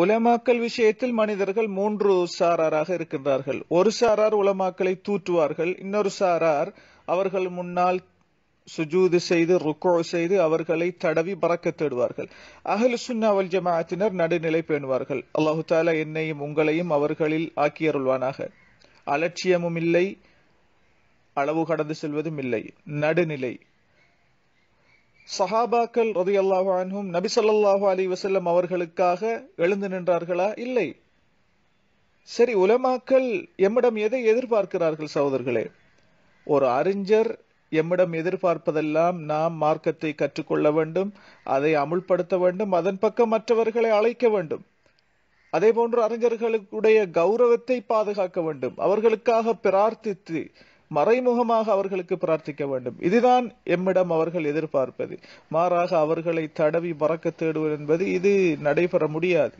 உலமாக்கல் விஷயத்தில் மனிதர்கள் மூன்று சாராராக இருக்கின்றார்கள் ஒரு சாரார் உலமாக்களை தூற்றுவார்கள் இன்னொரு சாரார் அவர்கள் முன்னால் சுஜூது செய்து ருக்கோ செய்து அவர்களை தடவி பறக்க தேடுவார்கள் அகல் சுன்னாவல் ஜமாத்தினர் நடுநிலை பேணுவார்கள் அல்லாஹு தாலா என்னையும் உங்களையும் அவர்களில் ஆக்கியருள்வானாக அலட்சியமும் இல்லை அளவு கடந்து செல்வதும் இல்லை நடுநிலை சஹாபாக்கள் ரதி அல்லாஹும் நபி சொல்லாஹு அலி வசல்லம் அவர்களுக்காக எழுந்து நின்றார்களா இல்லை சரி உலமாக்கள் எம்மிடம் எதை எதிர்பார்க்கிறார்கள் சகோதரர்களே ஒரு அறிஞர் எம்மிடம் எதிர்பார்ப்பதெல்லாம் நாம் மார்க்கத்தை கற்றுக்கொள்ள வேண்டும் அதை அமுல்படுத்த வேண்டும் அதன் பக்கம் மற்றவர்களை அழைக்க வேண்டும் அதே போன்று அறிஞர்களுடைய கௌரவத்தை பாதுகாக்க வேண்டும் அவர்களுக்காக பிரார்த்தித்து மறைமுகமாக அவர்களுக்கு பிரார்த்திக்க வேண்டும் இதுதான் எம்மிடம் அவர்கள் எதிர்பார்ப்பது மாறாக அவர்களை தடவி மறக்க தேடுவது என்பது இது நடைபெற முடியாது